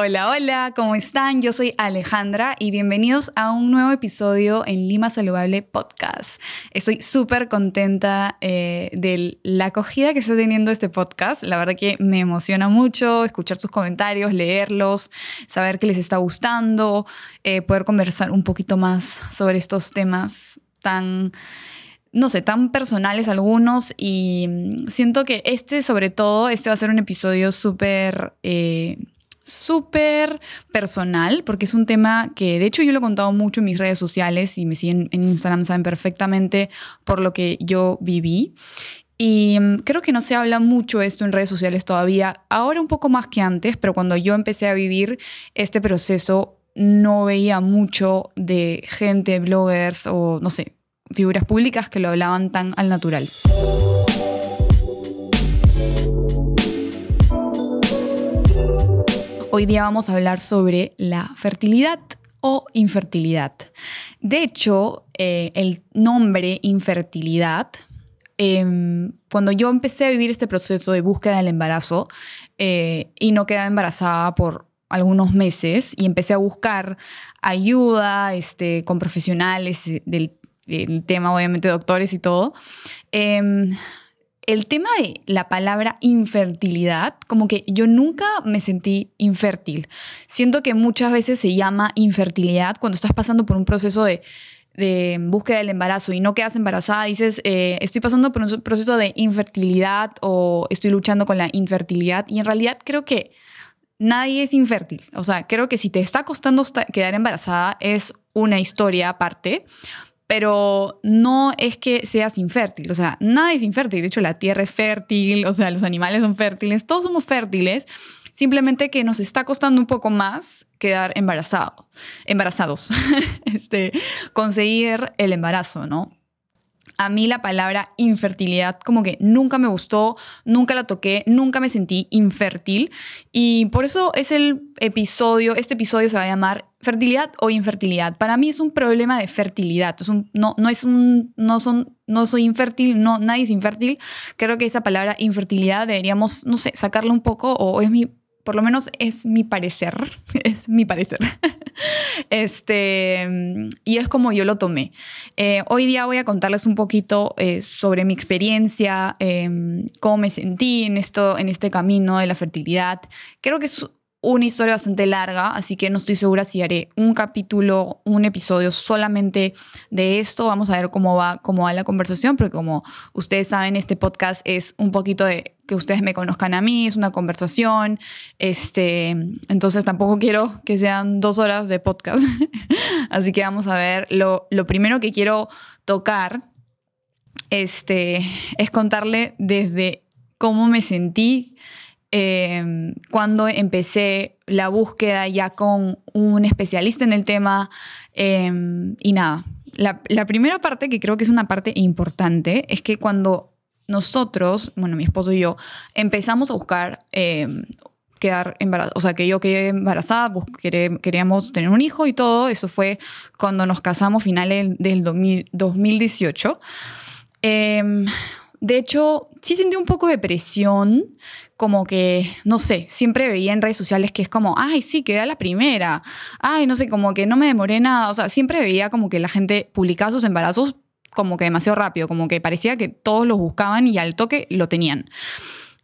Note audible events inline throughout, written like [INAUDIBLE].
Hola, hola, ¿cómo están? Yo soy Alejandra y bienvenidos a un nuevo episodio en Lima Saludable Podcast. Estoy súper contenta eh, de la acogida que está teniendo este podcast. La verdad que me emociona mucho escuchar sus comentarios, leerlos, saber que les está gustando, eh, poder conversar un poquito más sobre estos temas tan no sé, tan personales algunos y mm, siento que este sobre todo, este va a ser un episodio súper eh, súper personal, porque es un tema que de hecho yo lo he contado mucho en mis redes sociales y me siguen en Instagram, saben perfectamente por lo que yo viví. Y mm, creo que no se habla mucho esto en redes sociales todavía, ahora un poco más que antes, pero cuando yo empecé a vivir este proceso no veía mucho de gente, bloggers o no sé, figuras públicas que lo hablaban tan al natural. Hoy día vamos a hablar sobre la fertilidad o infertilidad. De hecho, eh, el nombre infertilidad, em, cuando yo empecé a vivir este proceso de búsqueda del embarazo eh, y no quedaba embarazada por algunos meses y empecé a buscar ayuda este, con profesionales del, del tema, obviamente doctores y todo, em, el tema de la palabra infertilidad, como que yo nunca me sentí infértil. Siento que muchas veces se llama infertilidad cuando estás pasando por un proceso de, búsqueda del embarazo y no quedas embarazada, dices, eh, estoy pasando por un proceso de infertilidad o estoy luchando con la infertilidad. Y en realidad creo que nadie es infértil. O sea, creo que si te está costando quedar embarazada es una historia aparte, pero no es que seas infértil, o sea, nada es infértil, de hecho la tierra es fértil, o sea, los animales son fértiles, todos somos fértiles, simplemente que nos está costando un poco más quedar embarazado, embarazados, [LAUGHS] este, conseguir el embarazo, ¿no? a mí la palabra infertilidad como que nunca me gustó, nunca la toqué, nunca me sentí infértil y por eso es el episodio, este episodio se va a llamar fertilidad o infertilidad. Para mí es un problema de fertilidad, no, no es un, no son, no soy infértil, no, nadie es infértil. Creo que esa palabra infertilidad deberíamos, no sé, sacarla un poco o es mi, por lo menos es mi parecer, [LAUGHS] es mi parecer. [LAUGHS] este, y es como yo lo tomé. Eh, hoy día voy a contarles un poquito eh, sobre mi experiencia, em, cómo me sentí en, esto, en este camino de la fertilidad. Creo que es una historia bastante larga, así que no estoy segura si haré un capítulo, un episodio solamente de esto. Vamos a ver cómo va, cómo va la conversación, porque como ustedes saben, este podcast es un poquito de que ustedes me conozcan a mí, es una conversación, este, entonces tampoco quiero que sean dos horas de podcast. [LAUGHS] así que vamos a ver, lo, primero que quiero tocar este, es contarle desde cómo me sentí Em, cuando empecé la búsqueda ya con un especialista en el tema em, y nada. La, primera parte, que creo que es una parte importante, es que cuando nosotros, bueno, mi esposo y yo, empezamos a buscar em, quedar embarazada, o sea, que yo quedé embarazada, queríamos tener un hijo y todo, eso fue cuando nos casamos finales del 2018. Eh, de hecho, sí sentí un poco de presión, como que, no sé, siempre veía en redes sociales que es como, ay, sí, quedé a la primera, ay, no sé, como que no me demoré nada, o sea, siempre veía como que la gente publicaba sus embarazos como que demasiado rápido, como que parecía que todos los buscaban y al toque lo tenían.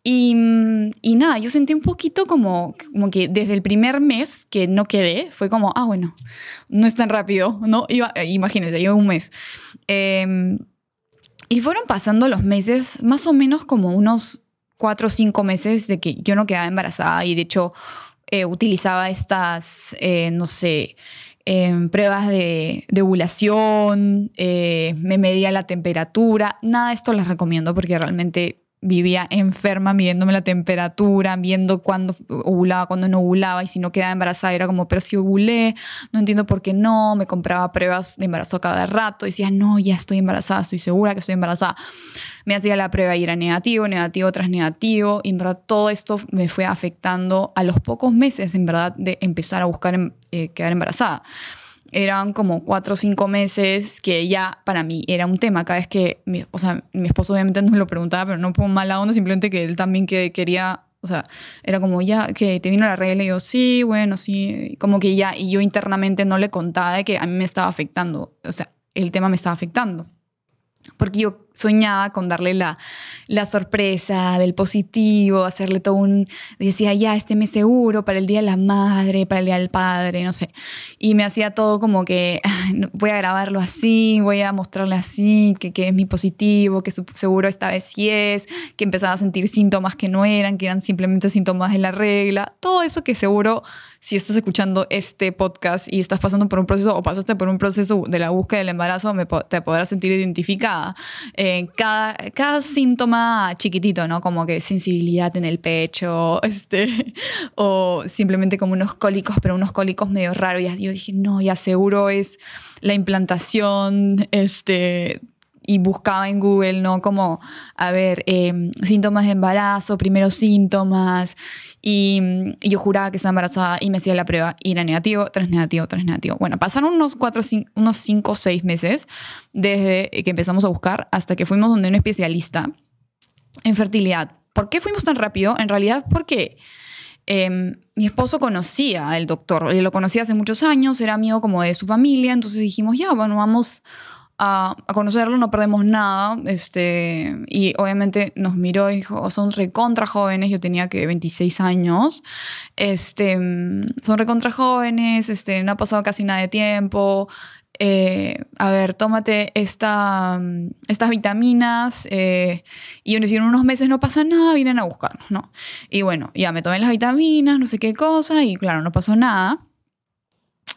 Y, nada, yo sentí un poquito como, como que desde el primer mes que no quedé, fue como, ah, bueno, no es tan rápido, ¿no? Iba, imagínense, llevo un mes. Eh, y fueron pasando los meses, más o menos como unos cuatro o cinco meses de que yo no quedaba embarazada y de hecho eh, utilizaba estas, eh, no sé, em, pruebas de, de ovulación, eh, me medía la temperatura, nada de esto les recomiendo porque realmente vivía enferma midiéndome la temperatura, viendo cuándo ovulaba, cuándo no ovulaba, y si no quedaba embarazada era como, pero si ovulé, no entiendo por qué no, me compraba pruebas de embarazo cada rato, y decía, no, ya estoy embarazada, estoy segura que estoy embarazada. Me hacía la prueba y era negativo, negativo tras negativo, y en verdad todo esto me fue afectando a los pocos meses, en verdad, de empezar a buscar em, eh, quedar embarazada eran como cuatro o cinco meses que ya para mí era un tema. Cada vez que, mi, o sea, mi esposo obviamente no lo preguntaba, pero no por mala onda, simplemente que él también que quería, o sea, era como ya que te vino la regla y yo, sí, bueno, sí, como que ya, y yo internamente no le contaba de que a mí me estaba afectando, o sea, el tema me estaba afectando. Porque yo soñaba con darle la, la sorpresa del positivo, hacerle todo un... Decía, ya, este mes seguro, para el Día de la Madre, para el Día del Padre, no sé. Y me hacía todo como que voy a grabarlo así, voy a mostrarle así, que, que es mi positivo, que seguro esta vez sí es, que empezaba a sentir síntomas que no eran, que eran simplemente síntomas de la regla. Todo eso que seguro, si estás escuchando este podcast y estás pasando por un proceso o pasaste por un proceso de la búsqueda del embarazo, te podrás sentir identificada. Eh, cada, cada, síntoma chiquitito, ¿no? Como que sensibilidad en el pecho, [LAUGHS] este, o simplemente como unos cólicos, pero unos cólicos medio raros. Y yo dije, no, ya seguro es la implantación, este, y buscaba en Google, ¿no? Como, a ver, em, síntomas de embarazo, primeros síntomas, y, yo juraba que estaba embarazada y me hacía la prueba y era negativo, tras negativo, tras negativo. Bueno, pasaron unos cuatro, cinco, unos cinco o seis meses desde que empezamos a buscar hasta que fuimos donde un especialista en fertilidad. ¿Por qué fuimos tan rápido? En realidad, porque... Em, mi esposo conocía al doctor, lo conocía hace muchos años, era amigo como de su familia, entonces dijimos, ya, bueno, vamos a, conocerlo, no perdemos nada. Este, y obviamente nos miró y dijo, oh, son recontra jóvenes, yo tenía que 26 años, este, mm, son recontra jóvenes, este, no ha pasado casi nada de tiempo. Eh, a ver, tómate esta, mm, estas vitaminas eh, y uno, hicieron en unos meses no pasa nada, vienen a buscarnos, ¿no? Y bueno, ya me tomé las vitaminas, no sé qué cosa, y claro, no pasó nada.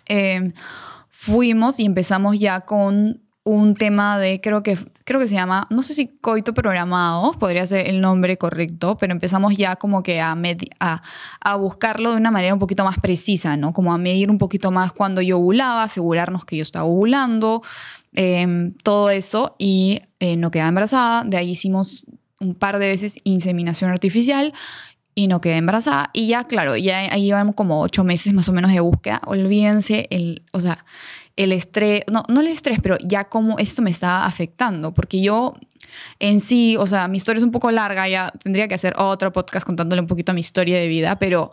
Em, fuimos y empezamos ya con un tema de, creo que, creo que se llama, no sé si coito programado, podría ser el nombre correcto, pero empezamos ya como que a, a, buscarlo de una manera un poquito más precisa, ¿no? Como a medir un poquito más cuando yo ovulaba, asegurarnos que yo estaba ovulando, em, todo eso, y eh, no quedaba embarazada. De ahí hicimos un par de veces inseminación artificial y no quedé embarazada. Y ya, claro, ya ahí llevamos como ocho meses más o menos de búsqueda. Olvídense, el, o sea, el estrés, no, no el estrés, pero ya cómo esto me está afectando, porque yo en sí, o sea, mi historia es un poco larga, ya tendría que hacer otro podcast contándole un poquito a mi historia de vida, pero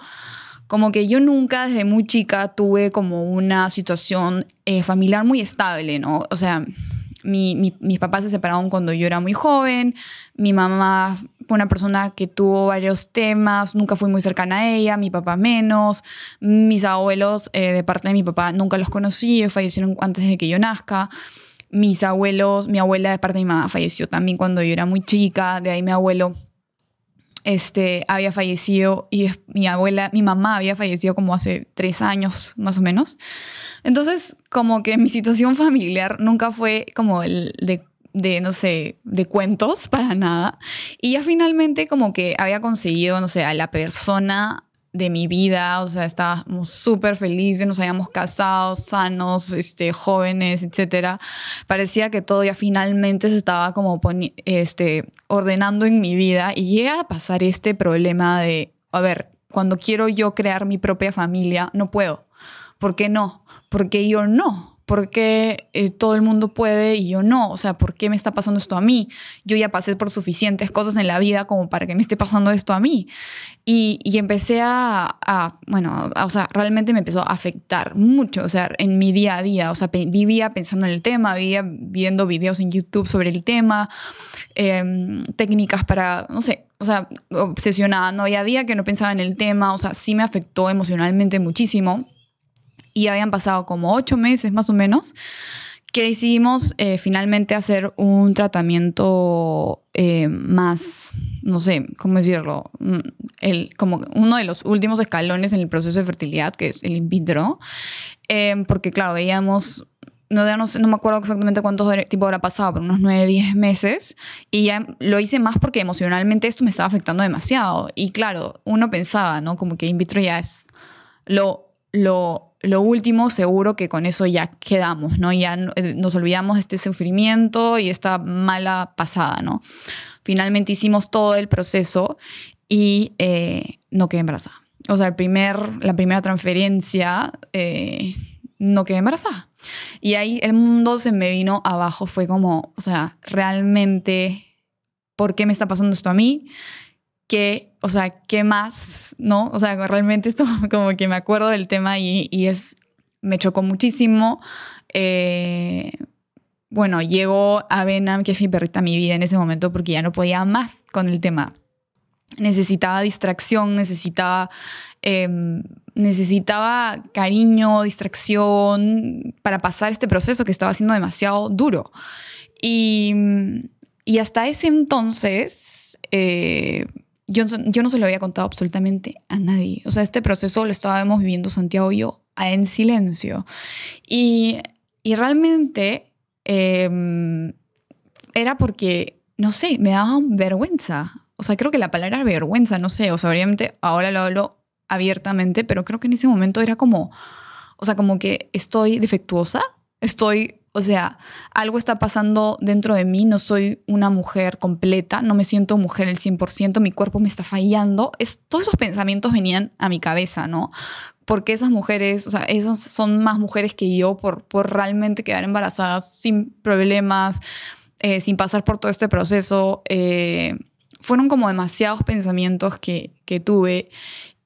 como que yo nunca desde muy chica tuve como una situación eh, familiar muy estable, ¿no? O sea, mi, mis papás se separaron cuando yo era muy joven, mi mamá fue una persona que tuvo varios temas, nunca fui muy cercana a ella, mi papá menos, mis abuelos eh, de parte de mi papá nunca los conocí, fallecieron antes de que yo nazca mis abuelos, mi abuela de parte de mi mamá falleció también cuando yo era muy chica, de ahí mi abuelo este, había fallecido y mi abuela, mi mamá había fallecido como hace tres años más o menos. Entonces, como que mi situación [LAUGHS] familiar nunca fue como el de, de, no sé, de cuentos [LAUGHS] para nada. Y ya finalmente como que había conseguido, no sé, a la persona de mi vida, o sea, estábamos súper felices, nos habíamos casado, sanos, este, jóvenes, etc. Parecía que todo ya finalmente se estaba como este, ordenando en mi vida y llega a pasar este problema de, a ver, cuando quiero yo crear mi propia familia, no puedo. ¿Por qué no? Porque yo no. ¿Por qué eh, todo el mundo puede y yo no? O sea, ¿por qué me está pasando esto a mí? Yo ya pasé por suficientes cosas en la vida como para que me esté pasando esto a mí. Y, empecé a, bueno, o sea, realmente me empezó a afectar mucho, o sea, en mi día a día. O sea, vivía pensando en el tema, vivía viendo videos en YouTube sobre el tema, em, técnicas para, no sé, o sea, obsesionada. No había día que no pensaba en el tema, o sea, sí me afectó emocionalmente muchísimo y habían pasado como ocho meses más o menos que decidimos eh, finalmente hacer un tratamiento eh, más, no sé, ¿cómo decirlo? Mm, el, como uno de los últimos escalones en el proceso de fertilidad, que es el in vitro, em, porque claro, veíamos... No, no, me acuerdo exactamente cuánto tipo habrá pasado, pero unos nueve diez meses. Y ya lo hice más porque emocionalmente esto me estaba afectando demasiado. Y claro, uno pensaba, ¿no? Como que in vitro ya es lo, lo lo último, seguro que con eso ya quedamos, ¿no? Ya eh, nos olvidamos de este sufrimiento y esta mala pasada, ¿no? Finalmente hicimos todo el proceso y eh, no quedé embarazada. O sea, el primer, la primera transferencia, eh, no quedé embarazada. Y ahí el mundo se me vino abajo, fue como, o sea, realmente, ¿por qué me está pasando esto a mí? ¿Qué, o sea, qué más ¿no? O sea, realmente esto [LAUGHS] como que me acuerdo del tema y, es, me chocó muchísimo. Eh, bueno, llegó a Benham, que es mi perrita, mi vida en ese momento porque ya no podía más con el tema. Necesitaba distracción, necesitaba, em, necesitaba cariño, distracción para pasar este proceso que estaba siendo demasiado duro. Y, hasta ese entonces... Eh, yo, yo no se lo había contado absolutamente a nadie. O sea, este proceso lo estábamos viviendo Santiago y yo en silencio. Y, y realmente em, era porque, no sé, me daba vergüenza. O sea, creo que la palabra vergüenza, no sé, o sea, obviamente ahora lo hablo abiertamente, pero creo que en ese momento era como, o sea, como que estoy defectuosa, estoy o sea, algo está pasando dentro de mí, no soy una mujer completa, no me siento mujer el 100%, mi cuerpo me está fallando. Es, todos esos pensamientos venían a mi cabeza, ¿no? Porque esas mujeres, o sea, esas son más mujeres que yo por, por realmente quedar embarazadas sin problemas, eh, sin pasar por todo este proceso. Eh, fueron como demasiados pensamientos que, que tuve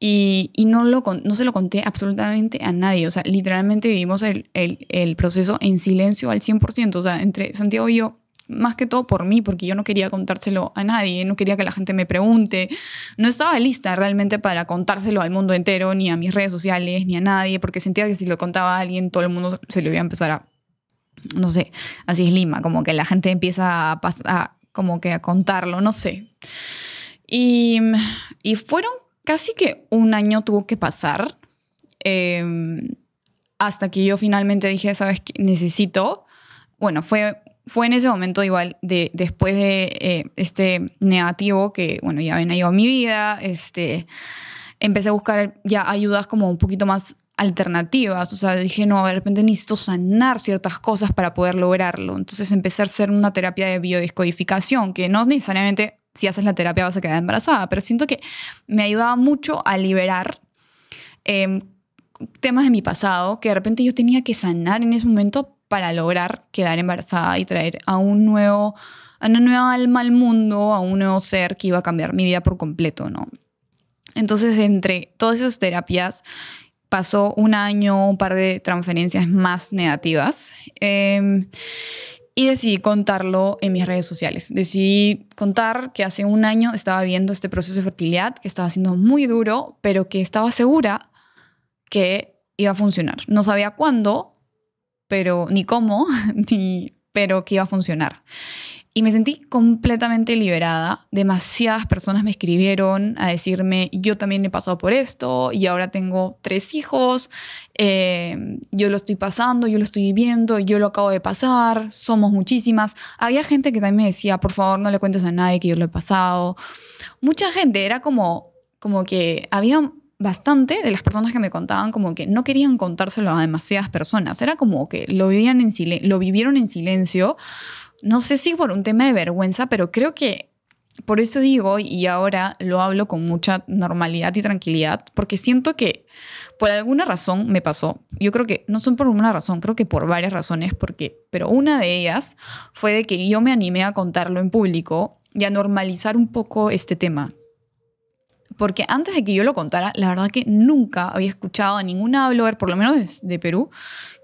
y, no, lo, no se lo conté absolutamente a nadie. O sea, literalmente vivimos el, el, proceso en silencio al 100%. O sea, entre Santiago y yo más que todo por mí, porque yo no quería contárselo a nadie, no quería que la gente me pregunte, no estaba lista realmente para contárselo al mundo entero, ni a mis redes sociales, ni a nadie, porque sentía que si lo contaba a alguien, todo el mundo se lo iba a empezar a, no sé, así es Lima, como que la gente empieza a, como que a contarlo, no sé. Y, y fueron casi que un año tuvo que pasar em, hasta que yo finalmente dije, sabes qué, necesito, bueno, fue, fue en ese momento igual, de, después de eh, este negativo que, bueno, ya ven ido a mi vida, este, empecé a buscar ya ayudas como un poquito más alternativas, o sea, dije, no, de repente necesito sanar ciertas cosas para poder lograrlo. Entonces empecé a hacer una terapia de biodescodificación, que no necesariamente si haces la terapia vas a quedar embarazada, pero siento que me ayudaba mucho a liberar em, temas de mi pasado que de repente yo tenía que sanar en ese momento para lograr quedar embarazada y traer a un nuevo, a una nueva alma al mundo, a un nuevo ser que iba a cambiar mi vida por completo, ¿no? Entonces, entre todas esas terapias, pasó un año, un par de transferencias más negativas. Em, y decidí contarlo en mis redes sociales. Decidí contar que hace un año estaba viendo este proceso de fertilidad, que estaba siendo muy duro, pero que estaba segura que iba a funcionar. No sabía cuándo, pero ni cómo, [LAUGHS] ni, pero que iba a funcionar. Y me sentí completamente liberada. Demasiadas personas me escribieron a decirme, yo también he pasado por esto y ahora tengo tres hijos, eh, yo lo estoy pasando, yo lo estoy viviendo, yo lo acabo de pasar, somos muchísimas. Había gente que también me decía, por favor, no le cuentes a nadie que yo lo he pasado. Mucha gente, era como, como que había bastante de las personas que me contaban como que no querían contárselo a demasiadas personas. Era como que lo, vivían en lo vivieron en silencio no sé si por un tema de vergüenza, pero creo que por eso digo y ahora lo hablo con mucha normalidad y tranquilidad, porque siento que por alguna razón me pasó. Yo creo que no son por una razón, creo que por varias razones, porque, pero una de ellas fue de que yo me animé a contarlo en público y a normalizar un poco este tema porque antes de que yo lo contara, la verdad que nunca había escuchado a ninguna blogger, por lo menos de, Perú,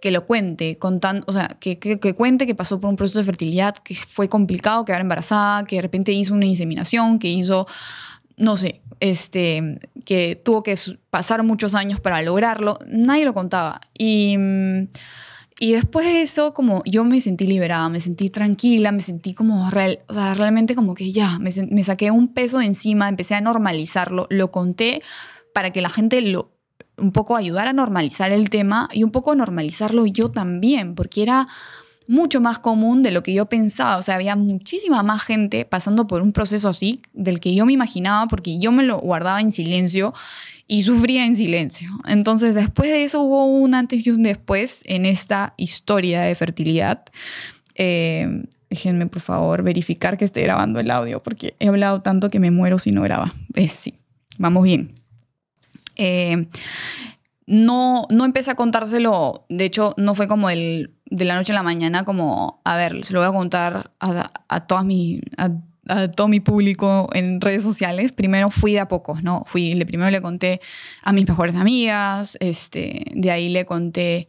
que lo cuente, contando, o sea, que, cuente que pasó por un proceso de fertilidad, que fue complicado quedar embarazada, que de repente hizo una inseminación, que hizo, no sé, este, que tuvo que pasar muchos años para lograrlo. Nadie lo contaba. Y... Mm, y después de eso, como yo me sentí liberada, me sentí tranquila, me sentí como o sea, realmente como que ya, me, saqué un peso de encima, empecé a normalizarlo, lo conté para que la gente lo un poco ayudara a normalizar el tema y un poco normalizarlo yo también, porque era mucho más común de lo que yo pensaba. O sea, había muchísima más gente pasando por un proceso así del que yo me imaginaba porque yo me lo guardaba en silencio y sufría en silencio. Entonces, después de eso hubo un antes y un después en esta historia de fertilidad. Eh, déjenme, por favor, verificar que esté grabando el audio porque he hablado tanto que me muero si no graba. Eh, sí, vamos bien. Eh, no, no empecé a contárselo, de hecho, no fue como el de la noche a la mañana, como, a ver, se lo voy a contar a, a, a, todo mi público en redes sociales. Primero fui de a pocos, ¿no? Fui, primero le conté a mis mejores amigas, este, de ahí le conté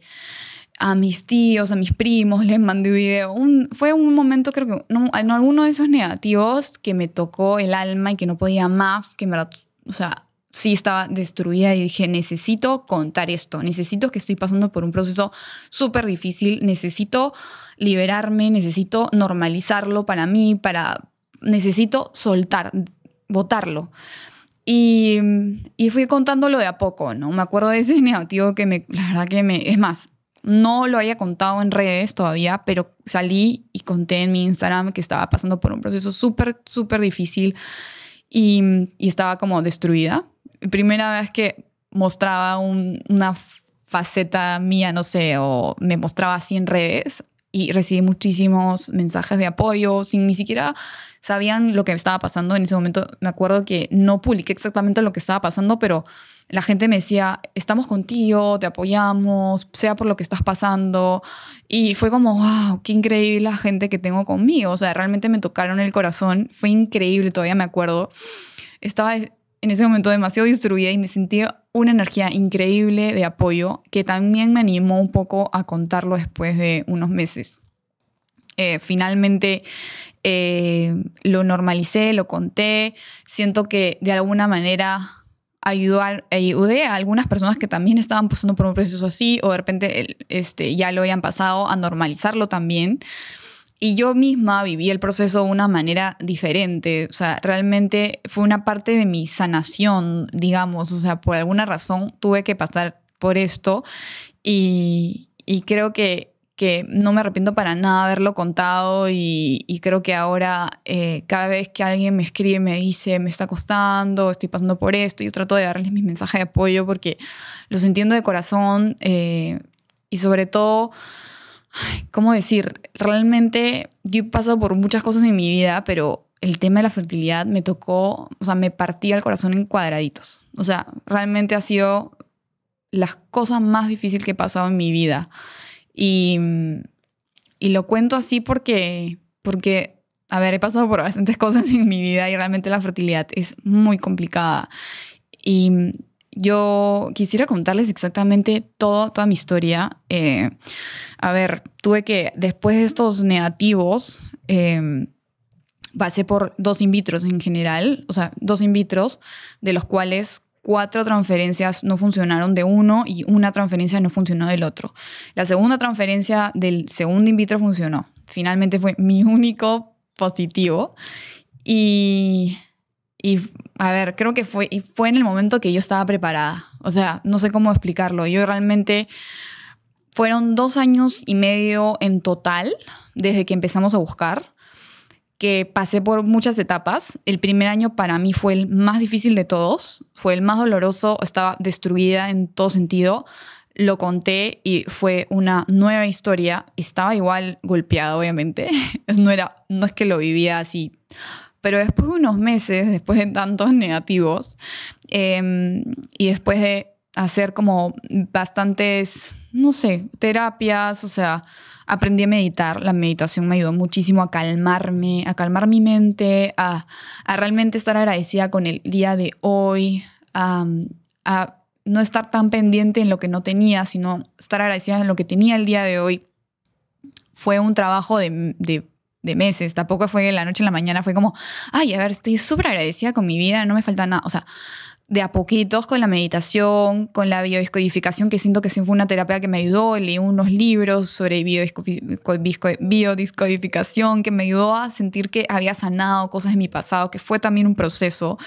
a mis tíos, a mis primos, [LAUGHS] les mandé video. un fue un momento, creo que no, en alguno de esos negativos que me tocó el alma y que no podía más, que me, o sea, sí estaba destruida y dije, necesito contar esto, necesito que estoy pasando por un proceso súper difícil, necesito liberarme, necesito normalizarlo para mí, para, necesito soltar, votarlo Y, fui contándolo de a poco, ¿no? Me acuerdo de ese [LAUGHS] negativo que me, la verdad que me, es más, no lo había contado en redes todavía, pero salí y conté en mi Instagram que estaba pasando por un proceso súper, súper difícil y, y estaba como destruida primera vez que mostraba una faceta mía, no sé, o me mostraba así en redes y recibí muchísimos mensajes de apoyo sin ni siquiera sabían lo que estaba pasando en ese momento. Me acuerdo que no publiqué exactamente lo que estaba pasando, pero la gente me decía, estamos contigo, te apoyamos, sea por lo que estás pasando. Y fue como, wow, qué increíble la gente que tengo conmigo. O sea, realmente me tocaron el corazón. Fue increíble, todavía me acuerdo. Estaba en ese momento demasiado distribuida y me sentía una energía increíble de apoyo que también me animó un poco a contarlo después de unos meses. Eh, finalmente eh, lo normalicé, lo conté, siento que de alguna manera ayudó ayudé a algunas personas que también estaban pasando por un proceso así o de repente este, ya lo habían pasado a normalizarlo también. Y yo misma viví el proceso de una manera diferente, o sea, realmente fue una parte de mi sanación, digamos, o sea, por alguna razón tuve que pasar por esto y, y creo que, que, no me arrepiento para nada haberlo contado y, creo que ahora eh, cada vez que alguien me escribe me dice me está costando, estoy pasando por esto, yo trato de darles mis mensajes de apoyo porque los entiendo de corazón eh, y sobre todo ¿Cómo decir? Realmente yo he pasado por muchas cosas en mi vida, pero el tema de la fertilidad me tocó, o sea, me partía el corazón en cuadraditos. O sea, realmente ha sido las cosas más difíciles que he pasado en mi vida. Y, y lo cuento así porque, porque, a ver, he pasado por bastantes [LAUGHS] cosas en mi vida y realmente la fertilidad es muy complicada. Y yo quisiera contarles exactamente toda mi historia. Eh, a ver, tuve que, después de estos negativos, em, pasé por dos in vitros en general, o sea, dos in vitros, de los cuales cuatro transferencias no funcionaron de uno y una transferencia no funcionó del otro. La segunda transferencia del segundo in vitro funcionó. Finalmente fue mi único positivo. Y y a ver, creo que fue, y fue en el momento que yo estaba preparada. O sea, no sé cómo explicarlo. Yo realmente fueron dos años y medio en total desde que empezamos a buscar, que pasé por muchas etapas. El primer año para mí fue el más difícil de todos, fue el más doloroso, estaba destruida en todo sentido. Lo conté y fue una nueva historia. Estaba igual golpeada, obviamente. [LAUGHS] No, era, no es que lo vivía así pero después de unos meses, después de tantos negativos, em, y después de hacer como bastantes, no sé, terapias, o sea, aprendí a meditar. La meditación me ayudó muchísimo a calmarme, a calmar mi mente, a, realmente estar agradecida con el día de hoy, a, no estar tan pendiente en lo que no tenía, sino estar agradecida en lo que tenía el día de hoy. Fue un trabajo de de meses, tampoco fue de la noche a la mañana, fue como, ay, a ver, estoy súper agradecida con mi vida, no me falta nada, o sea, de a poquitos con la meditación, con la biodiscodificación, que siento que sí fue una terapia que me ayudó, leí unos libros sobre biodiscodificación, que me ayudó a sentir que había sanado cosas de mi pasado, que fue también un proceso.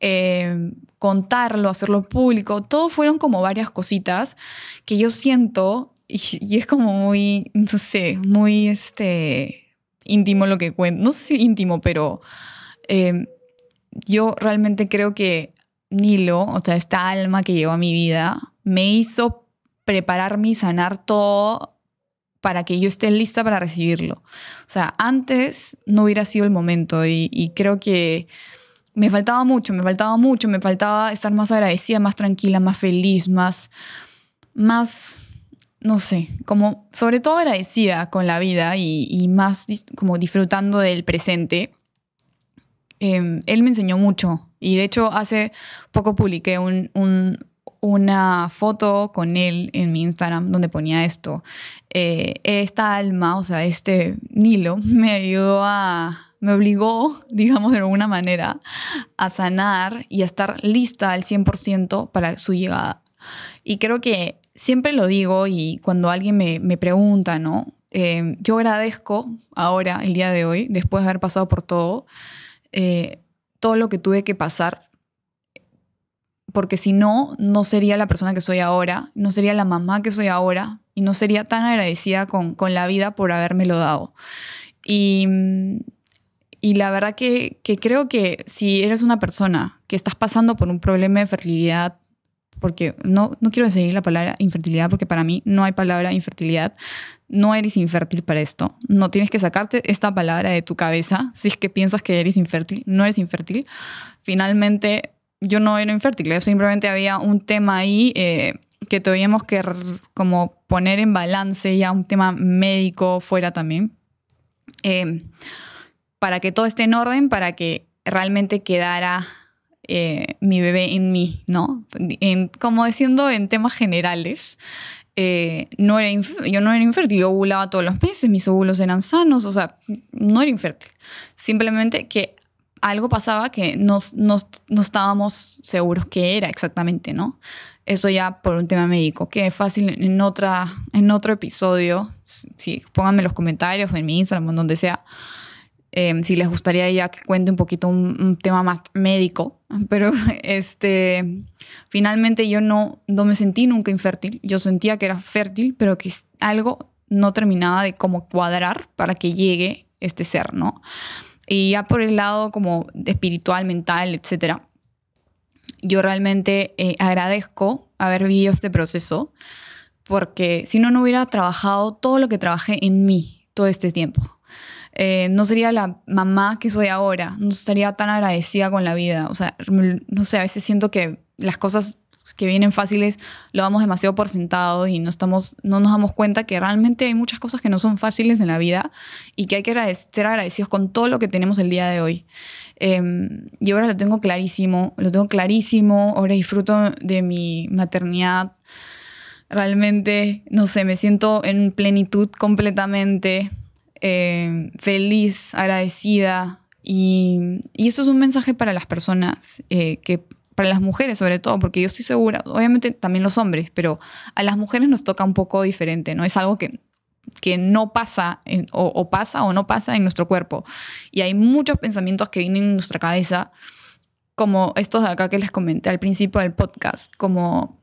Eh, contarlo, hacerlo público, todo fueron como varias cositas que yo siento y es como muy, no sé, muy este, íntimo lo que cuento, no sé si íntimo, pero em, yo realmente creo que Nilo, o sea, esta alma que llegó a mi vida, me hizo prepararme y sanar todo para que yo esté lista para recibirlo. O sea, antes no hubiera sido el momento y, y creo que me faltaba mucho, me faltaba mucho, me faltaba estar más agradecida, más tranquila, más feliz, más, más no sé, como sobre todo agradecida con la vida y, más como disfrutando del presente. Em, él me enseñó mucho y de hecho hace poco publiqué una foto con él en mi Instagram donde ponía esto. Eh, esta alma, o sea, este Nilo, [LAUGHS] me ayudó a, me obligó, [LAUGHS] digamos de alguna manera, a sanar y a estar lista al 100% para su llegada. Y creo que siempre lo digo y cuando alguien me, pregunta, ¿no? Eh, yo agradezco ahora, el día de hoy, después de haber pasado por todo, eh, todo lo que tuve que pasar, porque si no, no sería la persona que soy ahora, no sería la mamá que soy ahora y no sería tan agradecida con, la vida por habérmelo dado. Y, la verdad que, que creo que si eres una persona que estás pasando por un problema de fertilidad, porque no, no quiero decir la palabra infertilidad, porque para mí no hay palabra infertilidad. No eres infértil para esto. No tienes que sacarte esta palabra de tu cabeza si es que piensas que eres infértil. No eres infértil. Finalmente, yo no era infértil. Simplemente había un tema ahí eh, que tuvimos que como poner en balance ya un tema médico fuera también. Eh, para que todo esté en orden, para que realmente quedara eh, mi bebé en mí, ¿no? como diciendo en temas generales, eh, no era yo no era infértil, yo ovulaba todos los meses, mis óvulos eran sanos, o sea, no era infértil. Simplemente que algo pasaba que no estábamos seguros qué era exactamente, ¿no? Eso ya por un tema médico, que es fácil en, otra, en otro episodio, sí, pónganme los comentarios en mi Instagram, donde sea, Em, si les gustaría ya que cuente un poquito un, tema más médico, [LAUGHS] pero este, finalmente yo no, no me sentí nunca infértil, yo sentía que era fértil, pero que algo no terminaba de como cuadrar para que llegue este ser, ¿no? Y ya por el lado como espiritual, mental, etcétera, yo realmente eh, agradezco haber vivido este proceso porque si no, no hubiera trabajado todo lo que trabajé en mí todo este tiempo. Eh, no sería la mamá que soy ahora, no estaría tan agradecida con la vida. O sea, no sé, a veces siento que las cosas que vienen fáciles lo damos demasiado por sentado y no, estamos, no nos damos cuenta que realmente hay muchas cosas que no son fáciles en la vida y que hay que ser agradecidos con todo lo que tenemos el día de hoy. Em, y ahora lo tengo clarísimo, lo tengo clarísimo, ahora disfruto de mi maternidad. Realmente, no sé, me siento en plenitud completamente. Eh, feliz, agradecida. Y, y, eso es un mensaje para las personas, eh, que, para las mujeres sobre todo, porque yo estoy segura, obviamente también los hombres, pero a las mujeres nos toca un poco diferente, ¿no? Es algo que, que no pasa o, o pasa o no pasa en nuestro cuerpo. Y hay muchos pensamientos que vienen en nuestra cabeza, como estos de acá que les comenté al principio del podcast, como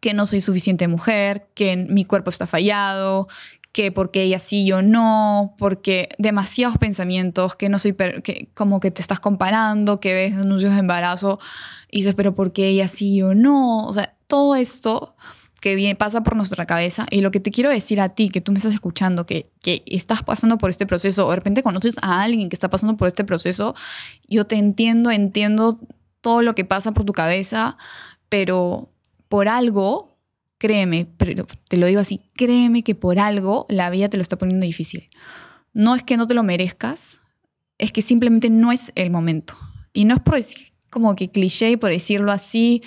que no soy suficiente mujer, que mi cuerpo está fallado, que porque ella sí, o no, porque demasiados pensamientos, que no soy, que como que te estás comparando, que ves anuncios de embarazo y dices, pero porque ella sí, o no, o sea, todo esto que pasa por nuestra cabeza y lo que te quiero decir a ti, que tú me estás escuchando, que, que estás pasando por este proceso, o de repente conoces a alguien que está pasando por este proceso, yo te entiendo, entiendo todo lo que pasa por tu cabeza, pero por algo créeme, pero te lo digo así, créeme que por algo la vida te lo está poniendo difícil. No es que no te lo merezcas, es que simplemente no es el momento. Y no es por como que cliché, por decirlo así,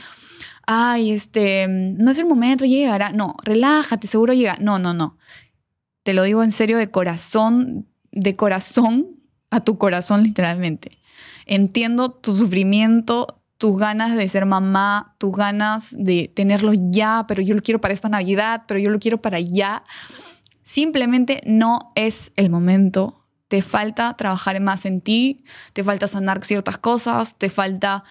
ay, este, mm, no es el momento, llegará. No, relájate, seguro llega. No, no, no. Te lo digo en serio, de corazón, de corazón a tu corazón, literalmente. Entiendo tu sufrimiento, tus ganas de ser mamá, tus ganas de tenerlo ya, pero yo lo quiero para esta Navidad, pero yo lo quiero para ya. Simplemente no es el momento. Te falta trabajar más en ti, te falta sanar ciertas cosas, te falta,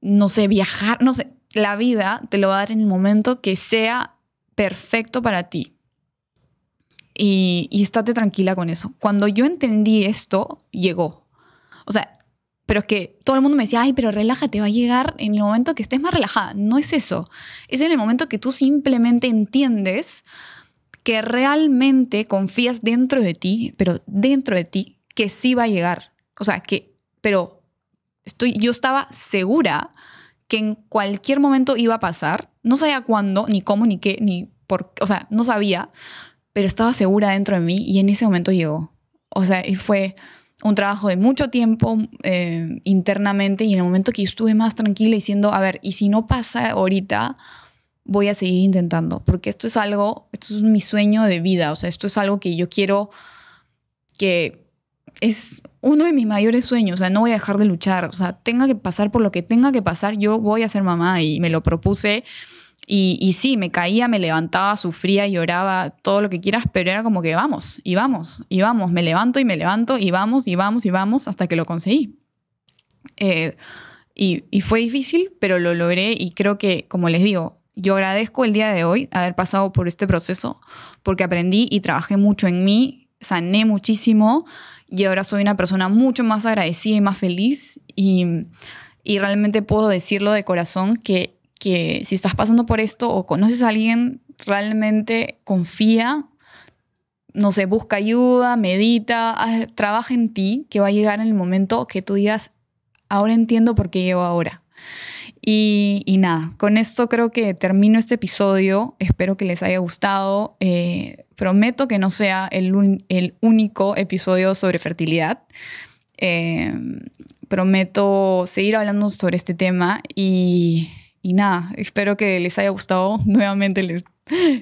no sé, viajar, no sé. La vida te lo va a dar en el momento que sea perfecto para ti. Y, y estate tranquila con eso. Cuando yo entendí esto, llegó. O sea, pero es que todo el mundo me decía, ay, pero relájate, va a llegar en el momento que estés más relajada. No es eso. Es en el momento que tú simplemente entiendes que realmente confías dentro de ti, pero dentro de ti, que sí va a llegar. O sea, que, pero estoy, yo estaba segura que en cualquier momento iba a pasar. No sabía cuándo, ni cómo, ni qué, ni por O sea, no sabía, pero estaba segura dentro de mí y en ese momento llegó. O sea, y fue un trabajo de mucho tiempo eh, internamente y en el momento que estuve más tranquila diciendo, a ver, y si no pasa ahorita, voy a seguir intentando, porque esto es algo, esto es mi sueño de vida, o sea, esto es algo que yo quiero que es uno de mis mayores sueños, o sea, no voy a dejar de luchar, o sea, tenga que pasar por lo que tenga que pasar, yo voy a ser mamá y me lo propuse y, sí, me caía, me levantaba, sufría, lloraba, todo lo que quieras, pero era como que vamos, y vamos, y vamos, me levanto y me levanto, y vamos, y vamos, y vamos, hasta que lo conseguí. Eh, y, fue difícil, pero lo logré y creo que, como les digo, yo agradezco el día de hoy haber pasado por este proceso, porque aprendí y trabajé mucho en mí, sané muchísimo y ahora soy una persona mucho más agradecida y más feliz y realmente puedo decirlo de corazón que que si estás pasando por esto o conoces a alguien, realmente confía, no sé, busca ayuda, medita, trabaja en ti, que va a llegar en el momento que tú digas, ahora entiendo por qué llevo ahora. Y, y, nada, con esto creo que termino este episodio. Espero que les haya gustado. Eh, prometo que no sea el, único episodio sobre fertilidad. Eh, prometo seguir hablando sobre este tema y y nada, espero que les haya gustado. [LAUGHS] Nuevamente les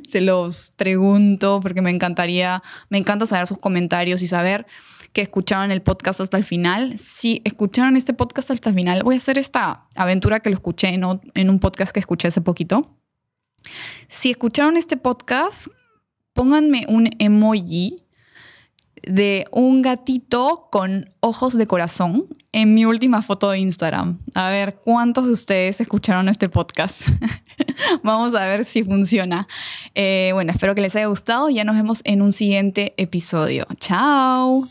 se los pregunto porque me encantaría, me encanta saber sus comentarios y saber que escucharon el podcast hasta el final. Si escucharon este podcast hasta el final, voy a hacer esta aventura que lo escuché en, en un podcast que escuché hace poquito. Si escucharon este podcast, pónganme un emoji de un gatito con ojos de corazón en mi última foto de Instagram. A ver cuántos de ustedes escucharon este podcast. [LAUGHS] Vamos a ver si funciona. Eh, bueno, espero que les haya gustado. Ya nos vemos en un siguiente episodio. Chao.